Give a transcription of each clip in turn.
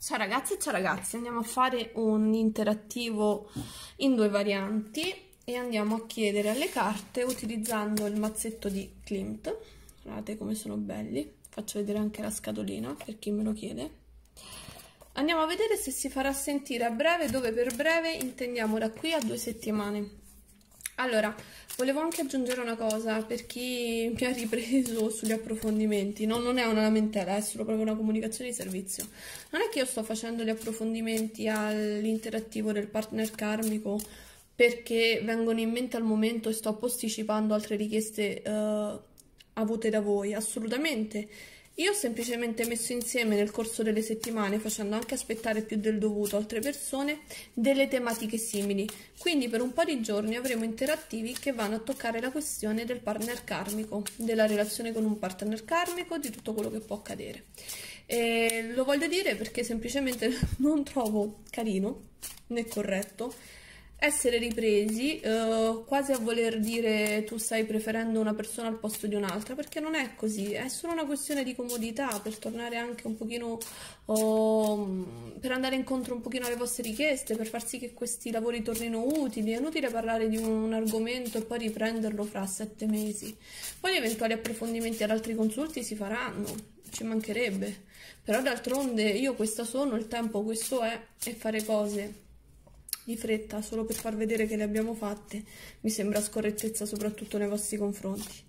Ciao ragazzi e ciao ragazzi, andiamo a fare un interattivo in due varianti e andiamo a chiedere alle carte utilizzando il mazzetto di Klimt. Guardate come sono belli, faccio vedere anche la scatolina per chi me lo chiede. Andiamo a vedere se si farà sentire a breve, dove per breve intendiamo da qui a due settimane. Allora, volevo anche aggiungere una cosa per chi mi ha ripreso sugli approfondimenti. No, non è una lamentela, è solo proprio una comunicazione di servizio. Non è che io sto facendo gli approfondimenti all'interattivo del partner karmico perché vengono in mente al momento e sto posticipando altre richieste eh, avute da voi, assolutamente io ho semplicemente messo insieme nel corso delle settimane, facendo anche aspettare più del dovuto altre persone, delle tematiche simili. Quindi per un po' di giorni avremo interattivi che vanno a toccare la questione del partner karmico, della relazione con un partner karmico, di tutto quello che può accadere. E lo voglio dire perché semplicemente non trovo carino né corretto essere ripresi eh, quasi a voler dire tu stai preferendo una persona al posto di un'altra perché non è così è solo una questione di comodità per tornare anche un pochino oh, per andare incontro un pochino alle vostre richieste per far sì che questi lavori tornino utili è inutile parlare di un, un argomento e poi riprenderlo fra sette mesi poi eventuali approfondimenti ad altri consulti si faranno ci mancherebbe però d'altronde io questa sono il tempo questo è e fare cose di fretta solo per far vedere che le abbiamo fatte mi sembra scorrettezza soprattutto nei vostri confronti.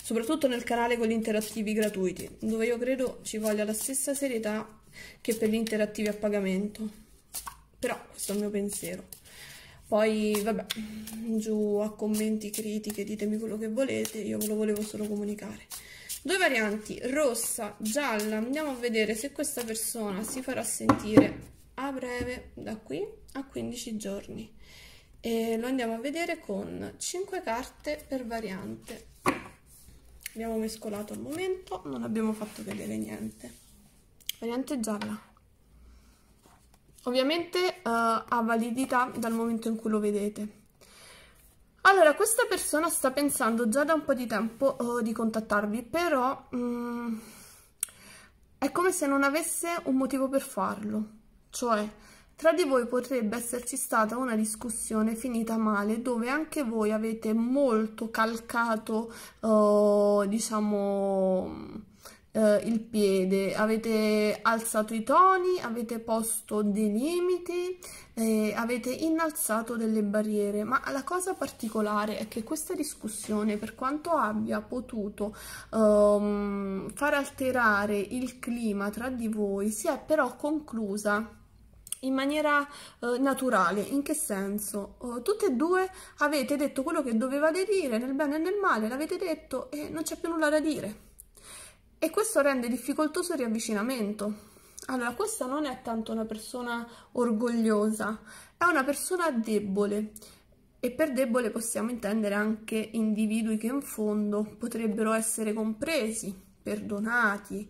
Soprattutto nel canale con gli interattivi gratuiti, dove io credo ci voglia la stessa serietà che per gli interattivi a pagamento. Però questo è il mio pensiero. Poi, vabbè, giù a commenti, critiche, ditemi quello che volete, io ve lo volevo solo comunicare. Due varianti, rossa, gialla, andiamo a vedere se questa persona si farà sentire a breve da qui a 15 giorni e lo andiamo a vedere con 5 carte per variante abbiamo mescolato al momento non abbiamo fatto vedere niente variante gialla ovviamente uh, ha validità dal momento in cui lo vedete allora, questa persona sta pensando già da un po' di tempo uh, di contattarvi, però um, è come se non avesse un motivo per farlo. Cioè, tra di voi potrebbe esserci stata una discussione finita male dove anche voi avete molto calcato, eh, diciamo, eh, il piede, avete alzato i toni, avete posto dei limiti, eh, avete innalzato delle barriere, ma la cosa particolare è che questa discussione, per quanto abbia potuto ehm, far alterare il clima tra di voi, si è però conclusa in maniera eh, naturale. In che senso? Uh, tutte e due avete detto quello che dovevate dire, nel bene e nel male, l'avete detto e non c'è più nulla da dire. E questo rende difficoltoso il riavvicinamento. Allora, questa non è tanto una persona orgogliosa, è una persona debole. E per debole possiamo intendere anche individui che in fondo potrebbero essere compresi, perdonati,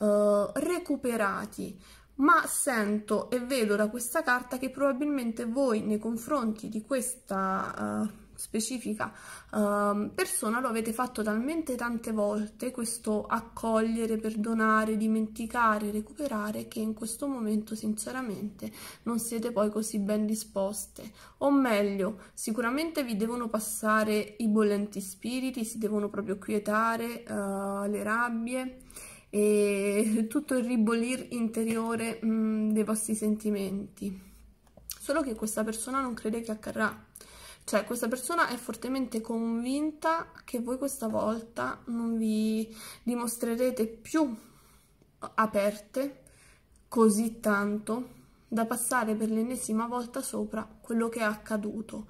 eh, recuperati, ma sento e vedo da questa carta che probabilmente voi nei confronti di questa uh, specifica uh, persona lo avete fatto talmente tante volte questo accogliere, perdonare, dimenticare, recuperare che in questo momento sinceramente non siete poi così ben disposte o meglio sicuramente vi devono passare i bollenti spiriti, si devono proprio quietare uh, le rabbie e tutto il ribollir interiore mh, mm, dei vostri sentimenti. Solo che questa persona non crede che accadrà. Cioè, questa persona è fortemente convinta che voi questa volta non vi dimostrerete più aperte così tanto da passare per l'ennesima volta sopra quello che è accaduto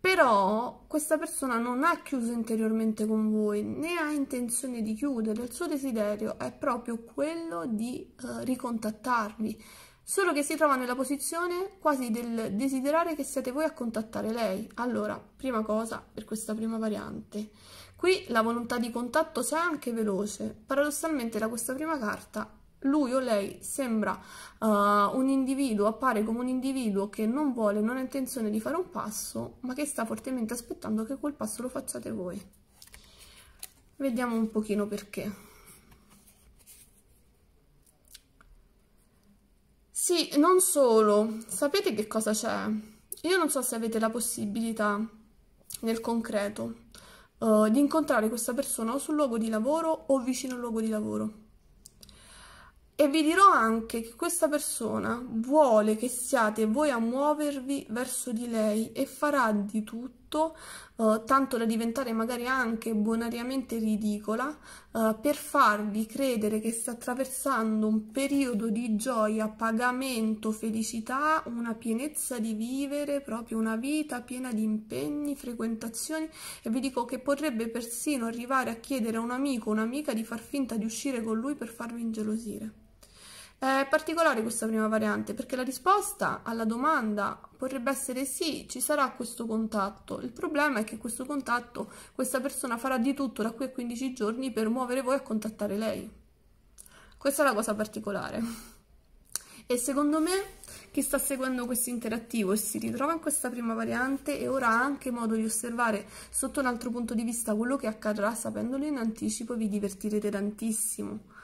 però questa persona non ha chiuso interiormente con voi né ha intenzione di chiudere, il suo desiderio è proprio quello di eh, ricontattarvi, solo che si trova nella posizione quasi del desiderare che siate voi a contattare lei. Allora, prima cosa per questa prima variante, qui la volontà di contatto c'è anche veloce, paradossalmente da questa prima carta lui o lei sembra uh, un individuo, appare come un individuo che non vuole, non ha intenzione di fare un passo, ma che sta fortemente aspettando che quel passo lo facciate voi. Vediamo un pochino perché. Sì, non solo. Sapete che cosa c'è? Io non so se avete la possibilità, nel concreto, uh, di incontrare questa persona o sul luogo di lavoro o vicino al luogo di lavoro e vi dirò anche che questa persona vuole che siate voi a muovervi verso di lei e farà di tutto, eh, tanto da diventare magari anche bonariamente ridicola, eh, per farvi credere che sta attraversando un periodo di gioia, pagamento, felicità, una pienezza di vivere, proprio una vita piena di impegni, frequentazioni e vi dico che potrebbe persino arrivare a chiedere a un amico o un'amica di far finta di uscire con lui per farvi ingelosire. È particolare questa prima variante perché la risposta alla domanda potrebbe essere sì, ci sarà questo contatto. Il problema è che questo contatto, questa persona farà di tutto da qui a 15 giorni per muovere voi a contattare lei. Questa è la cosa particolare. E secondo me chi sta seguendo questo interattivo e si ritrova in questa prima variante e ora ha anche modo di osservare sotto un altro punto di vista quello che accadrà sapendolo in anticipo vi divertirete tantissimo.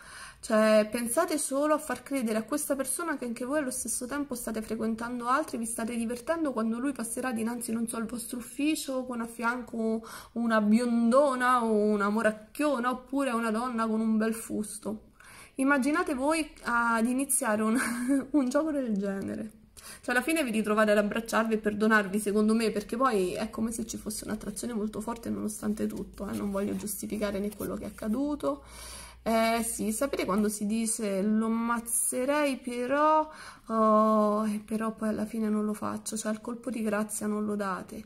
Cioè, pensate solo a far credere a questa persona che anche voi allo stesso tempo state frequentando altri, vi state divertendo quando lui passerà dinanzi, non so, al vostro ufficio con a fianco una biondona o una moracchiona oppure una donna con un bel fusto. Immaginate voi ad iniziare un, un gioco del genere. Cioè, alla fine vi ritrovate ad abbracciarvi e perdonarvi, secondo me, perché poi è come se ci fosse un'attrazione molto forte nonostante tutto. Eh? Non voglio giustificare né quello che è accaduto eh sì, sapete quando si dice lo ammazzerei però, oh, però poi alla fine non lo faccio, cioè il colpo di grazia non lo date.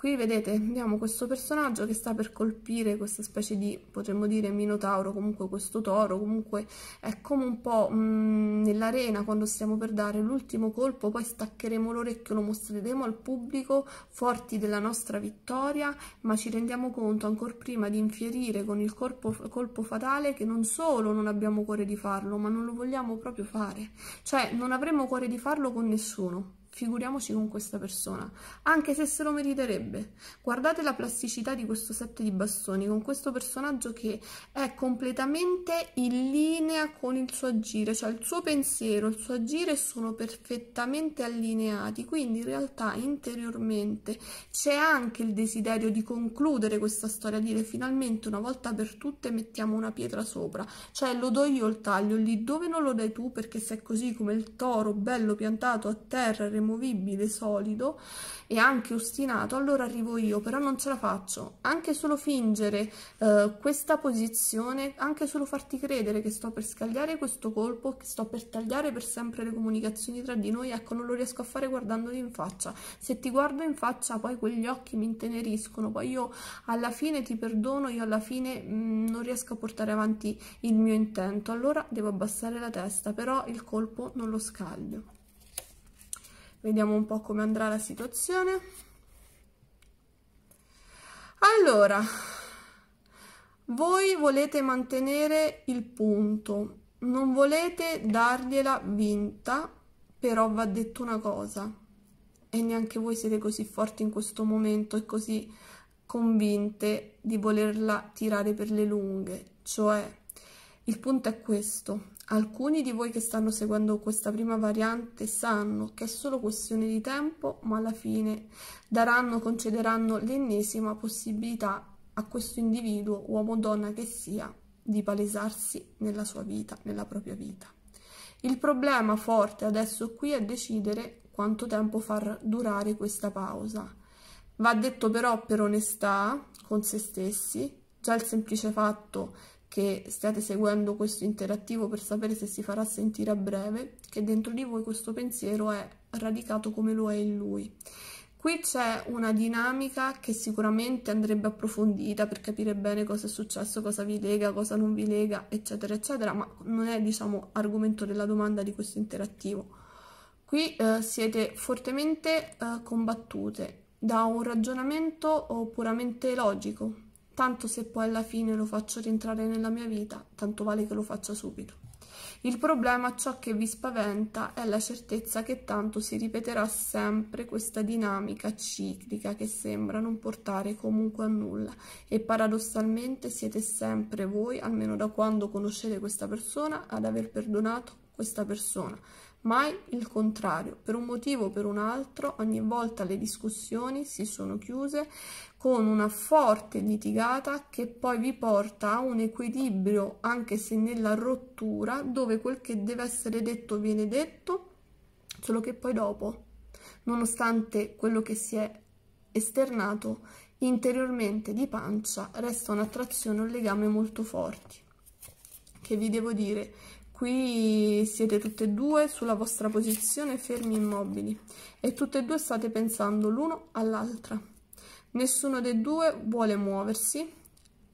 Qui vedete abbiamo questo personaggio che sta per colpire questa specie di, potremmo dire, minotauro, comunque questo toro, comunque è come un po' mm, nell'arena quando stiamo per dare l'ultimo colpo, poi staccheremo l'orecchio, lo mostreremo al pubblico, forti della nostra vittoria, ma ci rendiamo conto ancora prima di infierire con il corpo, colpo fatale che non solo non abbiamo cuore di farlo, ma non lo vogliamo proprio fare, cioè non avremo cuore di farlo con nessuno figuriamoci con questa persona, anche se se lo meriterebbe. Guardate la plasticità di questo set di bastoni, con questo personaggio che è completamente in linea con il suo agire, cioè il suo pensiero, il suo agire sono perfettamente allineati, quindi in realtà interiormente c'è anche il desiderio di concludere questa storia, dire finalmente una volta per tutte mettiamo una pietra sopra, cioè lo do io il taglio lì dove non lo dai tu perché se è così come il toro bello piantato a terra remunerato immovibile, solido e anche ostinato, allora arrivo io, però non ce la faccio. Anche solo fingere eh, questa posizione, anche solo farti credere che sto per scagliare questo colpo, che sto per tagliare per sempre le comunicazioni tra di noi, ecco, non lo riesco a fare guardandoti in faccia. Se ti guardo in faccia, poi quegli occhi mi inteneriscono, poi io alla fine ti perdono, io alla fine mh, mm, non riesco a portare avanti il mio intento, allora devo abbassare la testa, però il colpo non lo scaglio. Vediamo un po' come andrà la situazione. Allora, voi volete mantenere il punto, non volete dargliela vinta, però va detto una cosa, e neanche voi siete così forti in questo momento e così convinte di volerla tirare per le lunghe, cioè il punto è questo, Alcuni di voi che stanno seguendo questa prima variante sanno che è solo questione di tempo, ma alla fine daranno, concederanno l'ennesima possibilità a questo individuo, uomo o donna che sia, di palesarsi nella sua vita, nella propria vita. Il problema forte adesso qui è decidere quanto tempo far durare questa pausa. Va detto però per onestà con se stessi, già il semplice fatto che stiate seguendo questo interattivo per sapere se si farà sentire a breve, che dentro di voi questo pensiero è radicato come lo è in lui. Qui c'è una dinamica che sicuramente andrebbe approfondita per capire bene cosa è successo, cosa vi lega, cosa non vi lega, eccetera, eccetera, ma non è, diciamo, argomento della domanda di questo interattivo. Qui eh, siete fortemente eh, combattute da un ragionamento puramente logico, tanto se poi alla fine lo faccio rientrare nella mia vita, tanto vale che lo faccia subito. Il problema, ciò che vi spaventa, è la certezza che tanto si ripeterà sempre questa dinamica ciclica che sembra non portare comunque a nulla e paradossalmente siete sempre voi, almeno da quando conoscete questa persona, ad aver perdonato questa persona Mai il contrario, per un motivo o per un altro, ogni volta le discussioni si sono chiuse con una forte litigata che poi vi porta a un equilibrio, anche se nella rottura, dove quel che deve essere detto viene detto, solo che poi dopo, nonostante quello che si è esternato, interiormente di pancia resta un'attrazione un legame molto forti. Che vi devo dire? qui siete tutte e due sulla vostra posizione fermi immobili e tutte e due state pensando l'uno all'altra. Nessuno dei due vuole muoversi.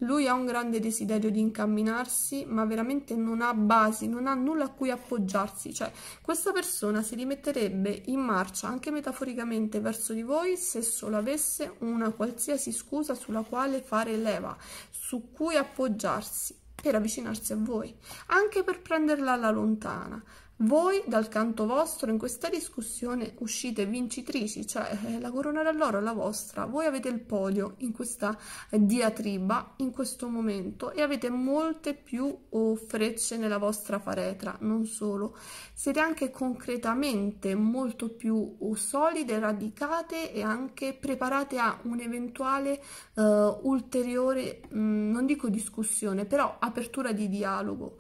Lui ha un grande desiderio di incamminarsi, ma veramente non ha basi, non ha nulla a cui appoggiarsi. Cioè, questa persona si rimetterebbe in marcia, anche metaforicamente, verso di voi se solo avesse una qualsiasi scusa sulla quale fare leva, su cui appoggiarsi per avvicinarsi a voi, anche per prenderla alla lontana, voi dal canto vostro in questa discussione uscite vincitrici, cioè eh, la corona dell'oro è la vostra, voi avete il podio in questa diatriba in questo momento e avete molte più oh, frecce nella vostra faretra, non solo, siete anche concretamente molto più oh, solide, radicate e anche preparate a un'eventuale eh, ulteriore, mh, mm, non dico discussione, però apertura di dialogo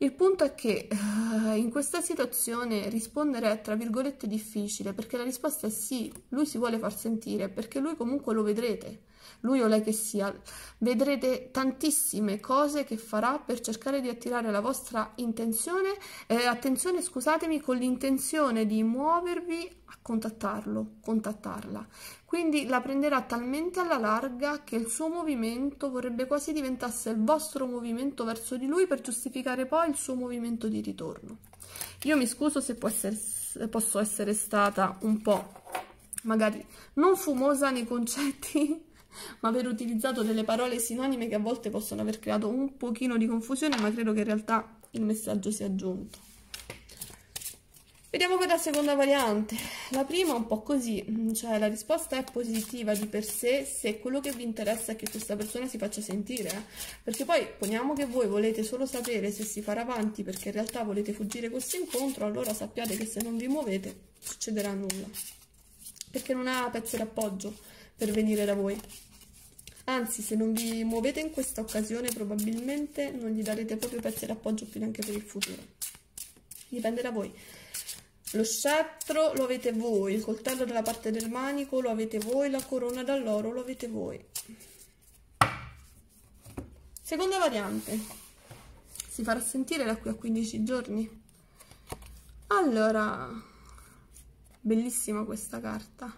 il punto è che eh, in questa situazione rispondere è tra virgolette difficile perché la risposta è sì, lui si vuole far sentire perché lui comunque lo vedrete lui o lei che sia, vedrete tantissime cose che farà per cercare di attirare la vostra intenzione, eh, attenzione scusatemi, con l'intenzione di muovervi a contattarlo, contattarla. Quindi la prenderà talmente alla larga che il suo movimento vorrebbe quasi diventasse il vostro movimento verso di lui per giustificare poi il suo movimento di ritorno. Io mi scuso se essere, posso essere stata un po' magari non fumosa nei concetti ma aver utilizzato delle parole sinonime che a volte possono aver creato un pochino di confusione, ma credo che in realtà il messaggio sia giunto. Vediamo poi la seconda variante. La prima è un po' così, mm, cioè la risposta è positiva di per sé se quello che vi interessa è che questa persona si faccia sentire, eh. perché poi poniamo che voi volete solo sapere se si farà avanti perché in realtà volete fuggire questo incontro, allora sappiate che se non vi muovete succederà nulla, perché non ha pezzo d'appoggio per venire da voi anzi se non vi muovete in questa occasione probabilmente non gli darete proprio pezzi d'appoggio più neanche per il futuro dipende da voi lo scettro lo avete voi il coltello dalla parte del manico lo avete voi la corona dall'oro lo avete voi seconda variante si farà sentire da qui a 15 giorni allora bellissima questa carta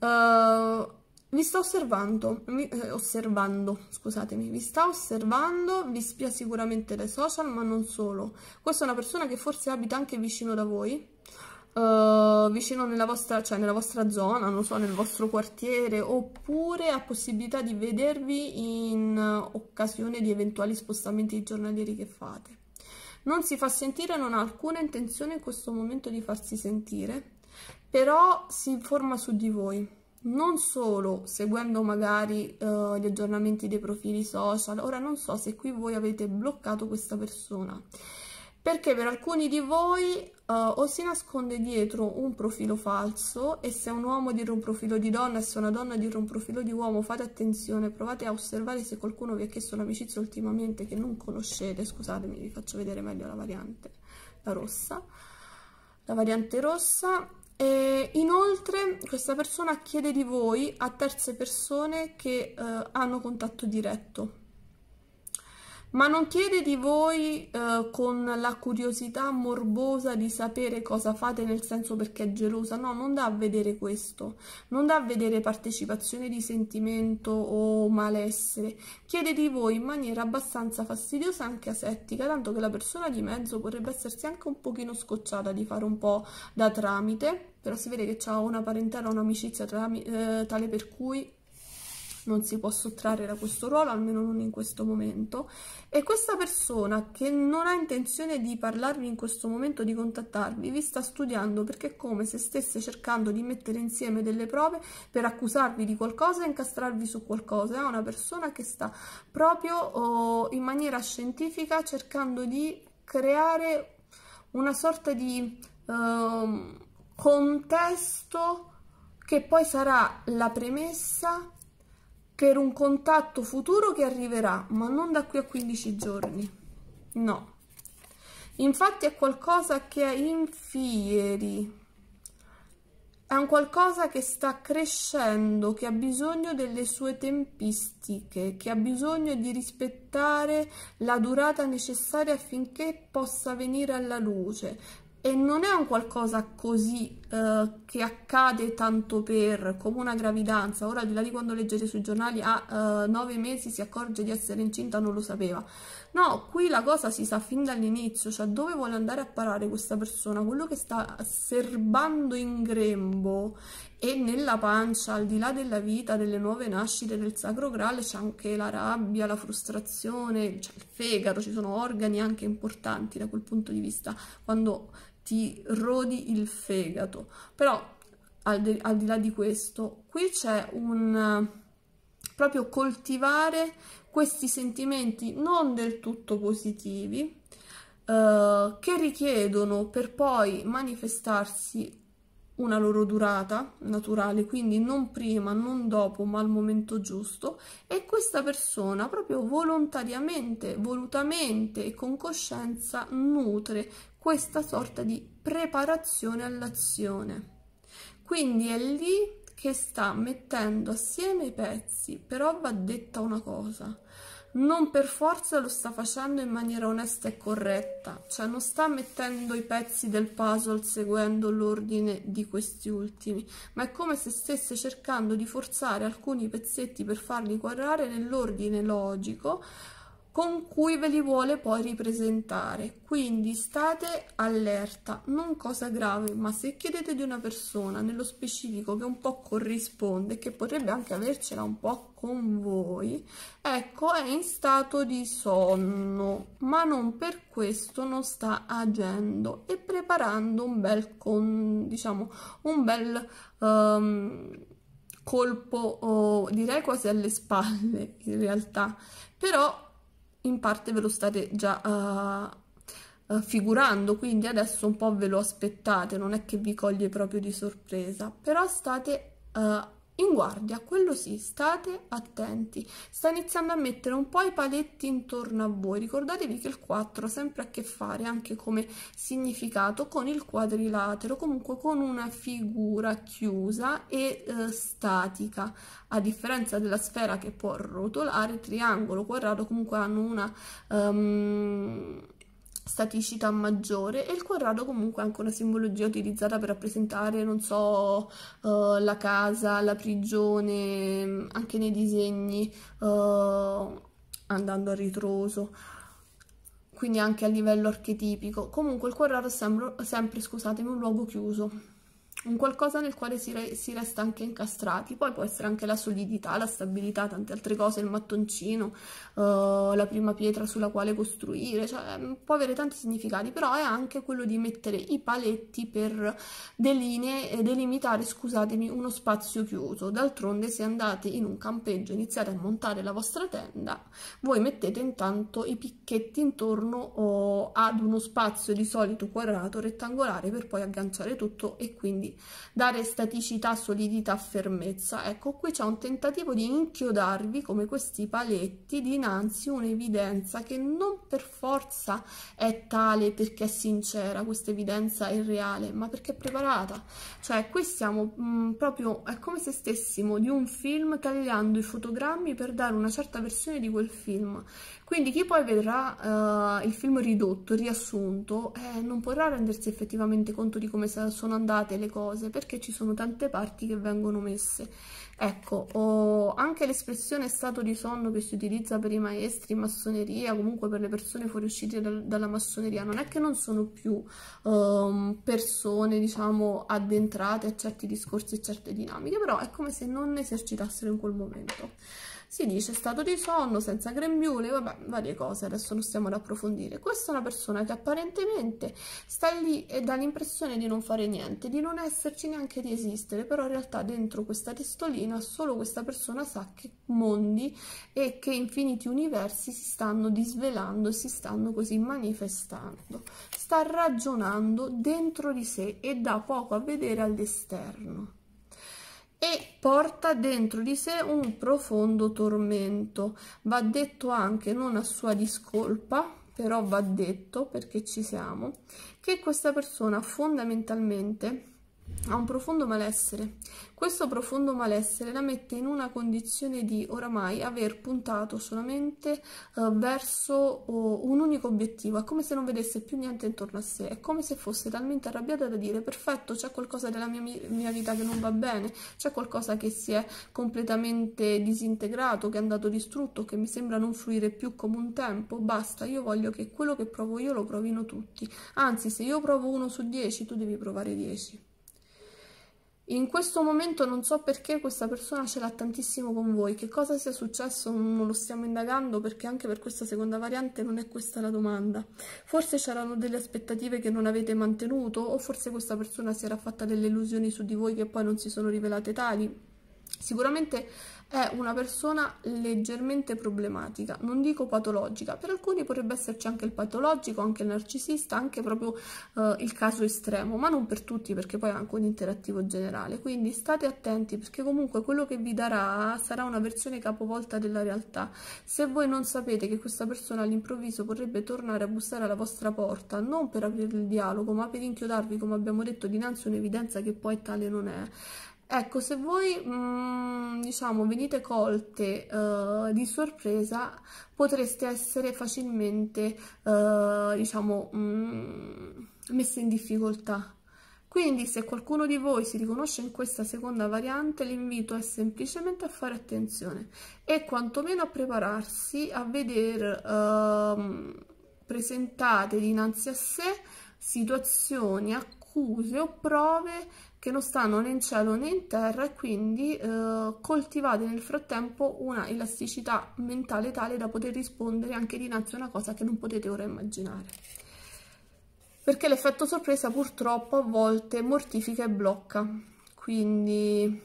uh, vi sta osservando, vi, eh, osservando, scusatemi, vi sta osservando, vi spia sicuramente dai social, ma non solo. Questa è una persona che forse abita anche vicino da voi, eh, vicino nella vostra, cioè nella vostra zona, non so, nel vostro quartiere, oppure ha possibilità di vedervi in occasione di eventuali spostamenti giornalieri che fate. Non si fa sentire, non ha alcuna intenzione in questo momento di farsi sentire, però si informa su di voi non solo seguendo magari uh, gli aggiornamenti dei profili social, ora non so se qui voi avete bloccato questa persona, perché per alcuni di voi uh, o si nasconde dietro un profilo falso e se un uomo dietro un profilo di donna e se una donna dietro un profilo di uomo fate attenzione, provate a osservare se qualcuno vi ha chiesto un'amicizia ultimamente che non conoscete, scusatemi vi faccio vedere meglio la variante, la rossa, la variante rossa e inoltre questa persona chiede di voi a terze persone che eh, hanno contatto diretto ma non chiede di voi eh, con la curiosità morbosa di sapere cosa fate nel senso perché è gelosa, no, non dà a vedere questo, non dà a vedere partecipazione di sentimento o malessere, chiede di voi in maniera abbastanza fastidiosa anche asettica, tanto che la persona di mezzo potrebbe essersi anche un pochino scocciata di fare un po' da tramite, però si vede che ha una parentela, un'amicizia eh, tale per cui non si può sottrarre da questo ruolo, almeno non in questo momento, e questa persona che non ha intenzione di parlarvi in questo momento, di contattarvi, vi sta studiando perché è come se stesse cercando di mettere insieme delle prove per accusarvi di qualcosa e incastrarvi su qualcosa, è una persona che sta proprio oh, in maniera scientifica cercando di creare una sorta di eh, contesto che poi sarà la premessa per un contatto futuro che arriverà, ma non da qui a 15 giorni. No. Infatti è qualcosa che è infieri. È un qualcosa che sta crescendo, che ha bisogno delle sue tempistiche, che ha bisogno di rispettare la durata necessaria affinché possa venire alla luce. E non è un qualcosa così eh, che accade tanto per, come una gravidanza, ora al di là di quando leggete sui giornali, a uh, nove mesi si accorge di essere incinta, non lo sapeva. No, qui la cosa si sa fin dall'inizio, cioè dove vuole andare a parare questa persona, quello che sta serbando in grembo e nella pancia, al di là della vita, delle nuove nascite del sacro graal c'è anche la rabbia, la frustrazione, c'è il fegato, ci sono organi anche importanti da quel punto di vista, quando ti rodi il fegato. Però al, di, al di là di questo, qui c'è un proprio coltivare questi sentimenti non del tutto positivi eh, che richiedono per poi manifestarsi una loro durata naturale, quindi non prima, non dopo, ma al momento giusto e questa persona proprio volontariamente, volutamente e con coscienza nutre questa sorta di preparazione all'azione. Quindi è lì che sta mettendo assieme i pezzi, però va detta una cosa. Non per forza lo sta facendo in maniera onesta e corretta, cioè non sta mettendo i pezzi del puzzle seguendo l'ordine di questi ultimi, ma è come se stesse cercando di forzare alcuni pezzetti per farli quadrare nell'ordine logico con cui ve li vuole poi ripresentare. Quindi state allerta, non cosa grave, ma se chiedete di una persona nello specifico che un po' corrisponde, che potrebbe anche avercela un po' con voi, ecco è in stato di sonno, ma non per questo non sta agendo e preparando un bel, con, diciamo, un bel... Um, colpo oh, direi quasi alle spalle in realtà però in parte ve lo state già uh, figurando, quindi adesso un po' ve lo aspettate, non è che vi coglie proprio di sorpresa, però state uh, in guardia, quello sì, state attenti. Sta iniziando a mettere un po' i paletti intorno a voi. Ricordatevi che il 4 ha sempre a che fare anche come significato con il quadrilatero, comunque con una figura chiusa e eh, statica. A differenza della sfera che può rotolare, triangolo, quadrato comunque hanno una... Um, staticità maggiore e il quadrato comunque è anche una simbologia utilizzata per rappresentare, non so, uh, la casa, la prigione, mm, anche nei disegni, uh, andando a ritroso, quindi anche a livello archetipico. Comunque il quadrato è sempre, sempre scusatemi, un luogo chiuso un qualcosa nel quale si, re si, resta anche incastrati, poi può essere anche la solidità, la stabilità, tante altre cose, il mattoncino, uh, la prima pietra sulla quale costruire, cioè, mm, può avere tanti significati, però è anche quello di mettere i paletti per deline, eh, delimitare, scusatemi, uno spazio chiuso, d'altronde se andate in un campeggio e iniziate a montare la vostra tenda, voi mettete intanto i picchetti intorno oh, ad uno spazio di solito quadrato, rettangolare, per poi agganciare tutto e quindi dare staticità, solidità, fermezza. Ecco, qui c'è un tentativo di inchiodarvi come questi paletti dinanzi un'evidenza che non per forza è tale perché è sincera, questa evidenza è reale, ma perché è preparata. Cioè, qui siamo mh, mm, proprio, è come se stessimo di un film tagliando i fotogrammi per dare una certa versione di quel film. Quindi chi poi vedrà uh, il film ridotto, riassunto, eh, non potrà rendersi effettivamente conto di come sono andate le cose, perché ci sono tante parti che vengono messe. Ecco, oh, anche l'espressione stato di sonno che si utilizza per i maestri in massoneria, comunque per le persone fuoriuscite dal, dalla massoneria, non è che non sono più um, persone, diciamo, addentrate a certi discorsi e certe dinamiche, però è come se non esercitassero in quel momento si dice stato di sonno, senza grembiule, vabbè, varie cose, adesso non stiamo ad approfondire. Questa è una persona che apparentemente sta lì e dà l'impressione di non fare niente, di non esserci neanche di esistere, però in realtà dentro questa testolina solo questa persona sa che mondi e che infiniti universi si stanno disvelando e si stanno così manifestando. Sta ragionando dentro di sé e dà poco a vedere all'esterno e porta dentro di sé un profondo tormento. Va detto anche, non a sua discolpa, però va detto perché ci siamo, che questa persona fondamentalmente ha un profondo malessere. Questo profondo malessere la mette in una condizione di oramai aver puntato solamente eh, verso oh, un unico obiettivo, è come se non vedesse più niente intorno a sé, è come se fosse talmente arrabbiata da dire perfetto, c'è qualcosa della mia, mia vita che non va bene, c'è qualcosa che si è completamente disintegrato, che è andato distrutto, che mi sembra non fruire più come un tempo, basta, io voglio che quello che provo io lo provino tutti, anzi se io provo uno su dieci tu devi provare dieci. In questo momento non so perché questa persona ce l'ha tantissimo con voi, che cosa sia successo non lo stiamo indagando perché anche per questa seconda variante non è questa la domanda. Forse c'erano delle aspettative che non avete mantenuto o forse questa persona si era fatta delle illusioni su di voi che poi non si sono rivelate tali. Sicuramente è una persona leggermente problematica, non dico patologica, per alcuni potrebbe esserci anche il patologico, anche il narcisista, anche proprio eh, il caso estremo, ma non per tutti perché poi è anche un interattivo generale, quindi state attenti perché comunque quello che vi darà sarà una versione capovolta della realtà. Se voi non sapete che questa persona all'improvviso potrebbe tornare a bussare alla vostra porta, non per aprire il dialogo, ma per inchiodarvi, come abbiamo detto, dinanzi a un'evidenza che poi tale non è, Ecco, se voi mh, mm, diciamo venite colte uh, di sorpresa, potreste essere facilmente uh, diciamo mh, mm, messe in difficoltà. Quindi se qualcuno di voi si riconosce in questa seconda variante, l'invito è semplicemente a fare attenzione e quantomeno a prepararsi a vedere ehm, uh, presentate dinanzi a sé situazioni, accuse o prove che non stanno né in cielo né in terra e quindi eh, coltivate nel frattempo una elasticità mentale tale da poter rispondere anche dinanzi a una cosa che non potete ora immaginare. Perché l'effetto sorpresa purtroppo a volte mortifica e blocca. Quindi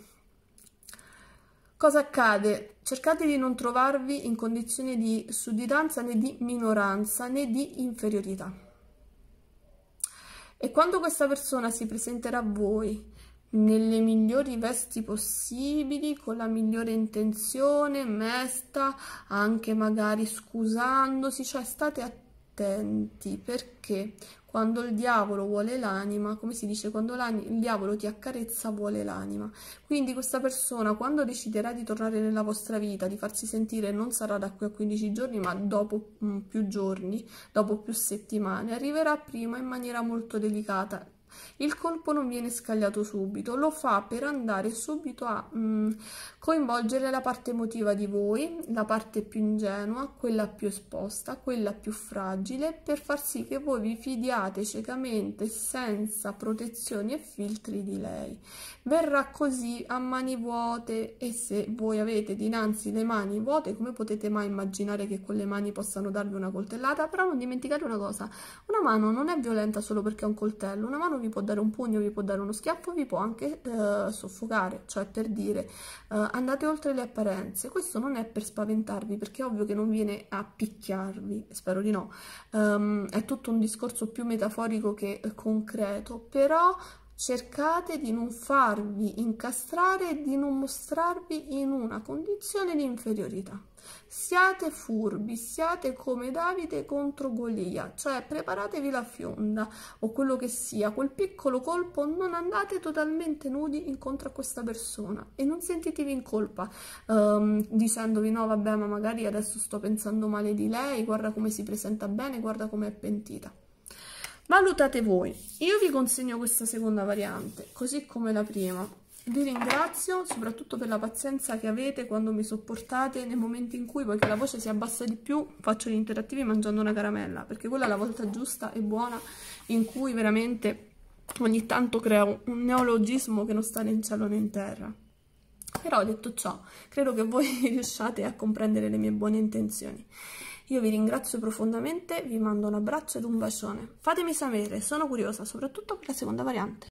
cosa accade? Cercate di non trovarvi in condizioni di sudditanza né di minoranza né di inferiorità e quando questa persona si presenterà a voi nelle migliori vesti possibili, con la migliore intenzione, mesta, anche magari scusandosi, cioè state attenti perché quando il diavolo vuole l'anima, come si dice, quando il diavolo ti accarezza vuole l'anima. Quindi questa persona quando deciderà di tornare nella vostra vita, di farsi sentire, non sarà da qui a 15 giorni, ma dopo mh, mm, più giorni, dopo più settimane, arriverà prima in maniera molto delicata il colpo non viene scagliato subito, lo fa per andare subito a mm, coinvolgere la parte emotiva di voi, la parte più ingenua, quella più esposta, quella più fragile, per far sì che voi vi fidiate ciecamente senza protezioni e filtri di lei. Verrà così a mani vuote e se voi avete dinanzi le mani vuote, come potete mai immaginare che con le mani possano darvi una coltellata? Però non dimenticate una cosa, una mano non è violenta solo perché è un coltello, una mano vi vi può dare un pugno, vi può dare uno schiaffo, vi può anche eh, soffocare, cioè per dire eh, andate oltre le apparenze. Questo non è per spaventarvi, perché è ovvio che non viene a picchiarvi, spero di no. Um, è tutto un discorso più metaforico che concreto, però cercate di non farvi incastrare e di non mostrarvi in una condizione di inferiorità. Siate furbi, siate come Davide contro Golia, cioè preparatevi la fionda o quello che sia, quel piccolo colpo, non andate totalmente nudi incontro a questa persona e non sentitevi in colpa um, dicendovi no vabbè ma magari adesso sto pensando male di lei, guarda come si presenta bene, guarda come è pentita. Valutate voi. Io vi consegno questa seconda variante, così come la prima. Vi ringrazio soprattutto per la pazienza che avete quando mi sopportate nei momenti in cui, poiché la voce si abbassa di più, faccio gli interattivi mangiando una caramella, perché quella è la volta giusta e buona in cui veramente ogni tanto creo un neologismo che non sta né in cielo né in terra. Però detto ciò, credo che voi riusciate a comprendere le mie buone intenzioni. Io vi ringrazio profondamente, vi mando un abbraccio ed un bacione. Fatemi sapere, sono curiosa, soprattutto per la seconda variante.